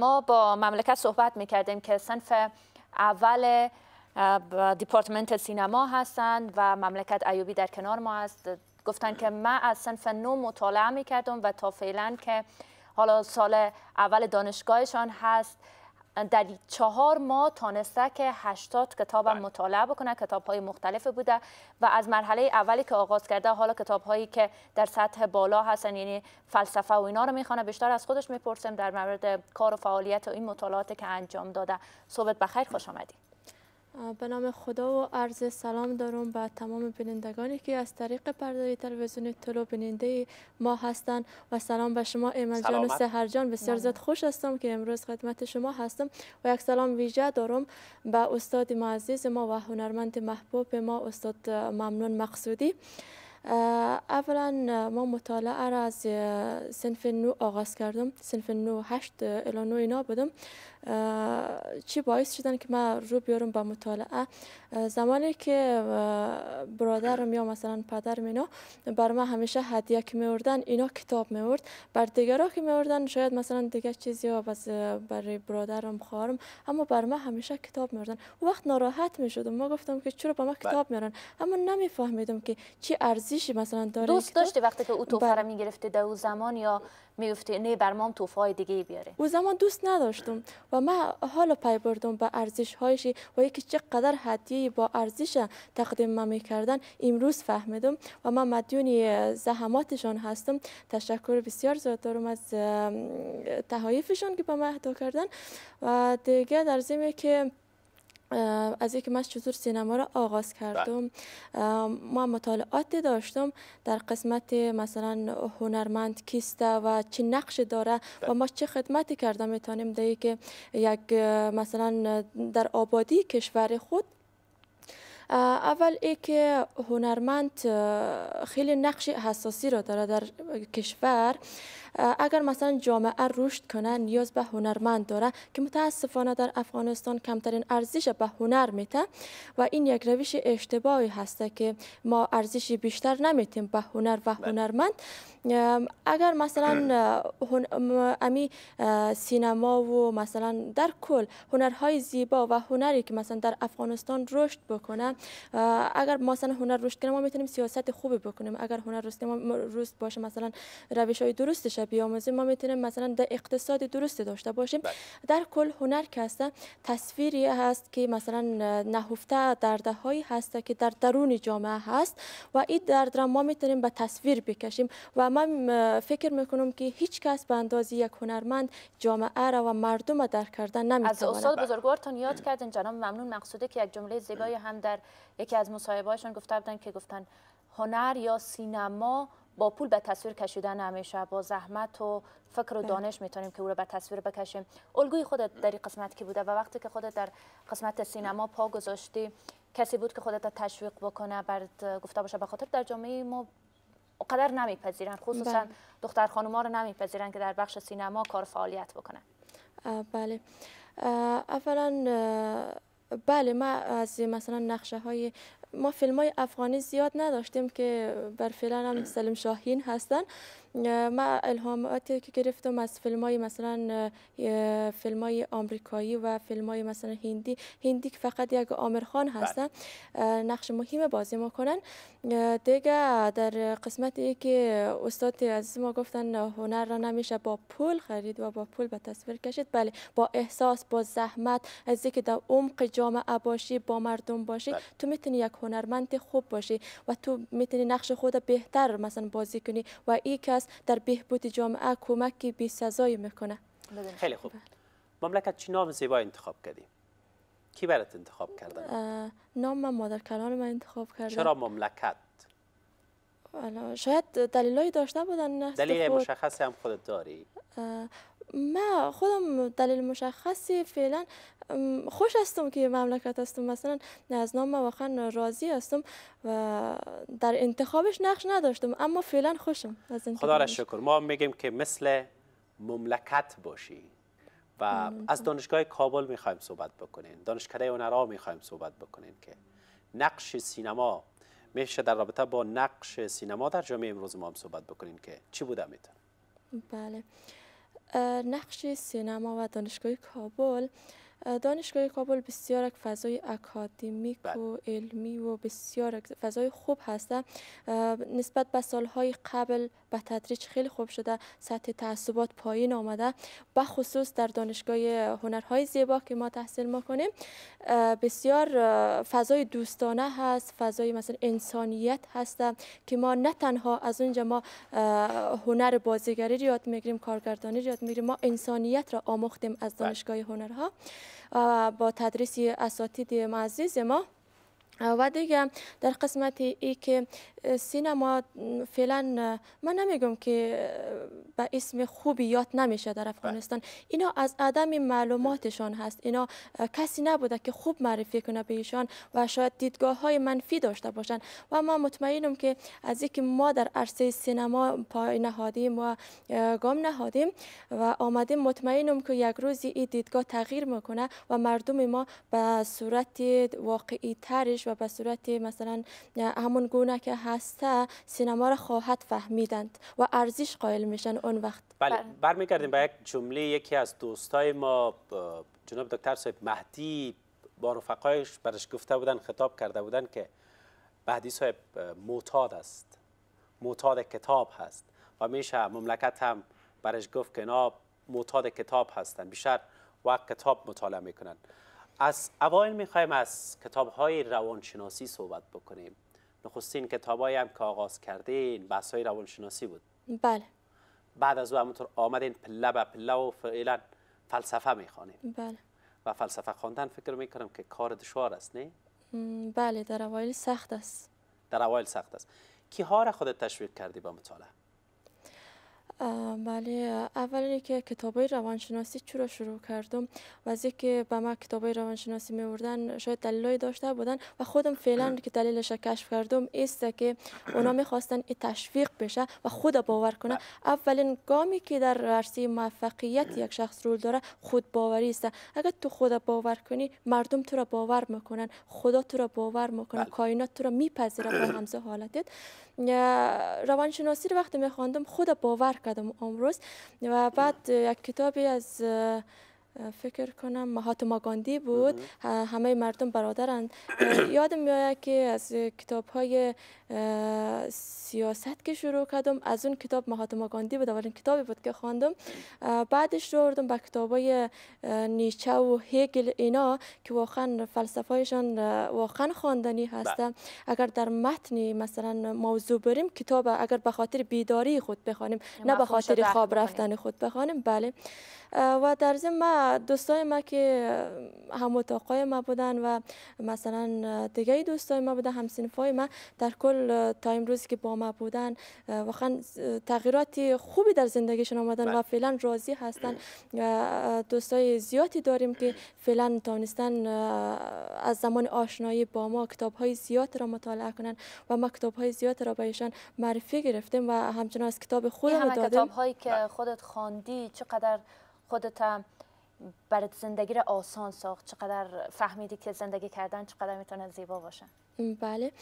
ما با مملکت صحبت میکردیم که صنف اول دیپارتمنت سینما هستند و مملکت ایوبی در کنار ما است گفتن که من از صنف نو مطالعه میکردم و تا فعلا که حالا سال اول دانشگاهشان هست در چهار ماه تانسته که 80 کتاب بله. مطالعه بکنه کتاب های مختلف بوده و از مرحله اولی که آغاز کرده حالا کتاب هایی که در سطح بالا هستن یعنی فلسفه و اینا رو میخوانه بیشتر از خودش میپرسیم در مورد کار و فعالیت و این مطالعات که انجام داده صحبت بخیر خوش آمدید به نام خدا و عرض سلام دارم به تمام بینندگانی که از طریق پرده تلویزیون طلو بیننده ما هستند و سلام به شما ایمن جان و سهر جان بسیار زد خوش هستم که امروز خدمت شما هستم و یک سلام ویژه دارم به استاد معزیز ما و هنرمند محبوب ما استاد ممنون مقصودی اولا ما مطالعه را از سنف نو آغاز کردم سنف نو هشت الا نو اینا بودم چی باعث شدن که من رو بیارم با مطالعه زمانی که برادرم یا مثلا پدرم اینا بر من همیشه هدیه که میوردن اینا کتاب میورد بر ها که میوردن شاید مثلا دیگه چیزی یا بس برای برادرم خوارم اما بر من همیشه کتاب میوردن وقت ناراحت میشدم ما گفتم که چرا با من بله. کتاب میارن اما نمیفهمیدم که چی ارزی مثلا داره دوست داشتی وقتی که او توفه بر... در او زمان یا میگفتی نه بر مام توفه های دیگه بیاره او زمان دوست نداشتم و من حالا پی بردم به ارزش هایش و یکی چقدر هدیه با ارزش تقدیم میکردن امروز فهمیدم و من مدیون زحماتشان هستم تشکر بسیار زیاد دارم از تحایفشان که به من اهدا کردن و دیگه در زمین که از اینکه من چطور سینما را آغاز کردم ما مطالعات داشتم در قسمت مثلا هنرمند کیسته و چه نقش داره و بله. ما چه خدمتی کرده میتونیم دهی که یک مثلا در آبادی کشور خود اول ای که هنرمند خیلی نقش حساسی را داره در کشور اگر مثلا جامعه رشد کنه نیاز به هنرمند داره که متاسفانه در افغانستان کمترین ارزش به هنر میته و این یک روش اشتباهی هست که ما ارزش بیشتر نمیتیم به هنر و بله. هنرمند اگر مثلا امی سینما و مثلا در کل هنرهای زیبا و هنری که مثلا در افغانستان رشد بکنه اگر مثلا هنر رشد کنه ما میتونیم سیاست خوبی بکنیم اگر هنر رشد باشه مثلا روش های درستش باشه بیاموزیم ما میتونیم مثلا در اقتصاد درست داشته باشیم بله. در کل هنر که هست تصویری هست که مثلا نهفته درده هایی هست که در درون جامعه هست و این در را ما میتونیم به تصویر بکشیم و من فکر میکنم که هیچ کس به اندازه یک هنرمند جامعه را و مردم را درک کردن نمیتونه از استاد بله. بزرگوارتان یاد کردن جناب ممنون مقصوده که یک جمله زیبایی هم در یکی از هاشون گفته بودن که گفتن هنر یا سینما با پول به تصویر کشیدن همیشه با زحمت و فکر و بله. دانش میتونیم که او رو به تصویر بکشیم الگوی خودت در این قسمت که بوده و وقتی که خودت در قسمت سینما پا گذاشتی کسی بود که خودت تشویق بکنه برد گفته باشه به خاطر در جامعه ما قدر نمیپذیرن خصوصا بله. دختر خانوما رو نمیپذیرن که در بخش سینما کار فعالیت بکنه بله اولا بله ما از مثلا نقشه های ما فیلم های افغانی زیاد نداشتیم که بر فعلا هم سلم شاهین هستن ما الهاماتی که گرفتم از فیلم های مثلا فیلم های آمریکایی و فیلم های مثلا هندی هندی که فقط یک آمرخان بله. هستن نقش مهم بازی ما کنن دیگه در قسمتی که استاد عزیز ما گفتن هنر را نمیشه با پول خرید و با پول به تصویر کشید بله با احساس با زحمت از که در عمق جامعه باشی با مردم باشی بله. تو میتونی یک هنرمند خوب باشی و تو میتونی نقش خود بهتر مثلا بازی کنی و این کس در بهبود جامعه کمکی بی سزایی میکنه خیلی خوب بله. مملکت چی نام زیبا انتخاب کردی؟ کی برات انتخاب کرده؟ نام من مادر کلان من انتخاب کرده چرا مملکت شاید دلیلایی داشته بودن دلیل مشخصی هم خودت داری ما خودم دلیل مشخصی فعلا خوش هستم که مملکت هستم مثلا از نام واقعا راضی هستم و در انتخابش نقش نداشتم اما فعلا خوشم از خدا را شکر ما میگیم که مثل مملکت باشی و از دانشگاه کابل میخوایم صحبت بکنین دانشکده هنرها میخوایم صحبت بکنیم که نقش سینما میشه در رابطه با نقش سینما در جامعه امروز ما هم صحبت بکنین که چی بوده میتون بله نقش سینما و دانشگاه کابل دانشگاه کابل بسیار فضای اکادمیک بله. و علمی و بسیار فضای خوب هسته نسبت به سالهای قبل به تدریج خیلی خوب شده سطح تعصبات پایین آمده به خصوص در دانشگاه هنرهای زیبا که ما تحصیل ما کنیم بسیار فضای دوستانه هست فضای مثلا انسانیت هست که ما نه تنها از اونجا ما هنر بازیگری یاد میگیریم کارگردانی یاد میگیریم ما انسانیت را آموختیم از بله. دانشگاه هنرها با تدریس اساتید معزیز ما و دیگه در قسمت ای که سینما فعلا من نمیگم که به اسم خوبی یاد نمیشه در افغانستان اینا از عدم معلوماتشان هست اینا کسی نبوده که خوب معرفی کنه به ایشان و شاید دیدگاه های منفی داشته باشن و ما مطمئنم که از اینکه ما در عرصه سینما پای نهادیم و گام نهادیم و آمدیم مطمئنم که یک روزی این دیدگاه تغییر میکنه و مردم ما به صورت واقعی ترش و به صورت مثلا همون گونه که هسته سینما را خواهد فهمیدند و ارزش قائل میشن اون وقت بله, بله. برمیگردیم به یک جمله یکی از دوستای ما جناب دکتر صاحب مهدی با رفقایش برش گفته بودن خطاب کرده بودن که مهدی صاحب معتاد است معتاد کتاب هست و میشه مملکت هم برش گفت که اینا معتاد کتاب هستن بیشتر وقت کتاب مطالعه میکنن از اوایل میخوایم از کتاب های روانشناسی صحبت بکنیم نخستین کتابایی هم که آغاز کردین بحث های روانشناسی بود بله بعد از او همونطور آمدین پله به پله و فعلا فلسفه میخوانیم بله و فلسفه خواندن فکر میکنم که کار دشوار است نه بله در اوایل سخت است در اوایل سخت است کی ها را خودت تشویق کردی با مطالعه بله اولی که کتاب روانشناسی چرا شروع کردم و از که به ما کتاب روانشناسی میوردن شاید دلیل داشته بودن و خودم فعلا که دلیلش کشف کردم است که اونا میخواستن خواستن این تشویق بشه و خود باور کنه اولین گامی که در عرصه موفقیت یک شخص رول داره خود باوری است اگر تو خود باور کنی مردم تو را باور میکنن خدا تو را باور میکنه بله. کائنات تو را میپذیره به همزه حالتت روانشناسی رو وقتی میخواندم خود باور کردم امروز و بعد یک کتابی از فکر کنم مهاتما گاندی بود همه مردم برادرند یادم میاد که از کتاب های سیاست که شروع کردم از اون کتاب مهاتما گاندی بود اولین کتابی بود که خواندم بعدش دوردم به کتاب های نیچه و هگل اینا که واقعا فلسفایشان واقعا خواندنی بله. هسته اگر در متن مثلا موضوع بریم کتاب اگر به خاطر بیداری خود بخوانیم یعنی نه به خاطر خواب رفتن خود بخوانیم بله و در ضمن دوستای ما که هم اتاقای ما بودن و مثلا دیگه دوستای ما بودن هم سنفای ما در کل تا امروز که با ما بودن واقعا تغییرات خوبی در زندگیشون آمدن و بله. فعلا راضی هستن دوستای زیادی داریم که فعلا توانستن از زمان آشنایی با ما کتاب های زیاد را مطالعه کنن و ما کتاب های زیاد را بهشان معرفی گرفتیم و همچنان از کتاب خودم دادیم کتاب هایی که بله. خودت خواندی چقدر خودت برای زندگی را آسان ساخت چقدر فهمیدی که زندگی کردن چقدر میتونه زیبا باشه بله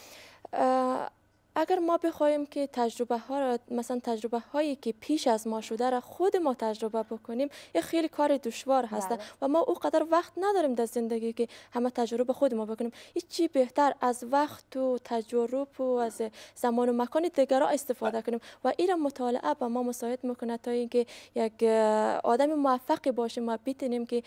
اگر ما بخوایم که تجربه ها را مثلا تجربه هایی که پیش از ما شده را خود ما تجربه بکنیم یه خیلی کار دشوار هست بله. و ما اوقدر وقت نداریم در زندگی که همه تجربه خود ما بکنیم چی بهتر از وقت و تجربه و از زمان و مکان دیگرها استفاده بله. کنیم و این مطالعه به ما مساعد میکنه تا اینکه یک آدم موفقی باشیم و بتونیم که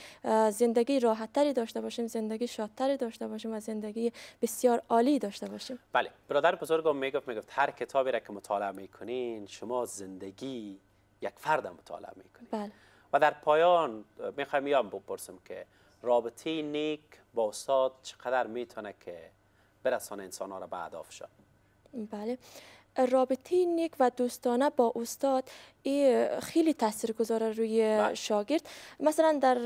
زندگی راحتتری داشته باشیم زندگی شادتری داشته باشیم و زندگی بسیار عالی داشته باشیم بله برادر بزرگم میگفت میگفت هر کتابی را که مطالعه میکنین شما زندگی یک فرد مطالعه میکنین بله. و در پایان میخوایم یام بپرسم که رابطه نیک با استاد چقدر میتونه که برسانه انسان ها را به شد بله رابطه نیک و دوستانه با استاد خیلی تاثیر گذاره روی بله. شاگرد مثلا در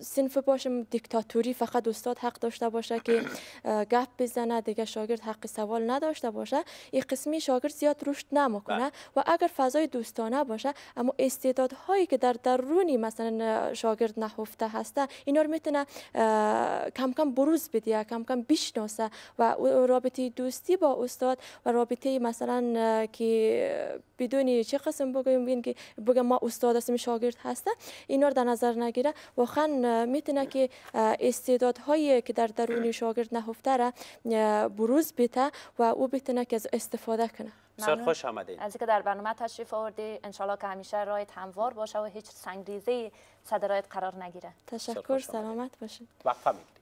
سنف باشم دیکتاتوری فقط استاد حق داشته باشه که گپ بزنه دیگه شاگرد حق سوال نداشته باشه این قسمی شاگرد زیاد رشد نمکنه بله. و اگر فضای دوستانه باشه اما استعدادهایی که در درونی مثلا شاگرد نهفته هسته اینا رو میتونه کم کم بروز بده کم کم بشناسه و رابطه دوستی با استاد و رابطه مثلا که بدونی چه قسم بگویم بین که بگم ما استاد هستیم شاگرد هسته اینا در نظر نگیره واقعا میتونه که استعدادهایی که در درون شاگرد نهفته را بروز بیته و او بتونه که از استفاده کنه بسیار خوش آمدید از اینکه در برنامه تشریف آوردی انشالله که همیشه رایت هموار باشه و هیچ سنگریزه صدرایت قرار نگیره تشکر سلامت باشید وقت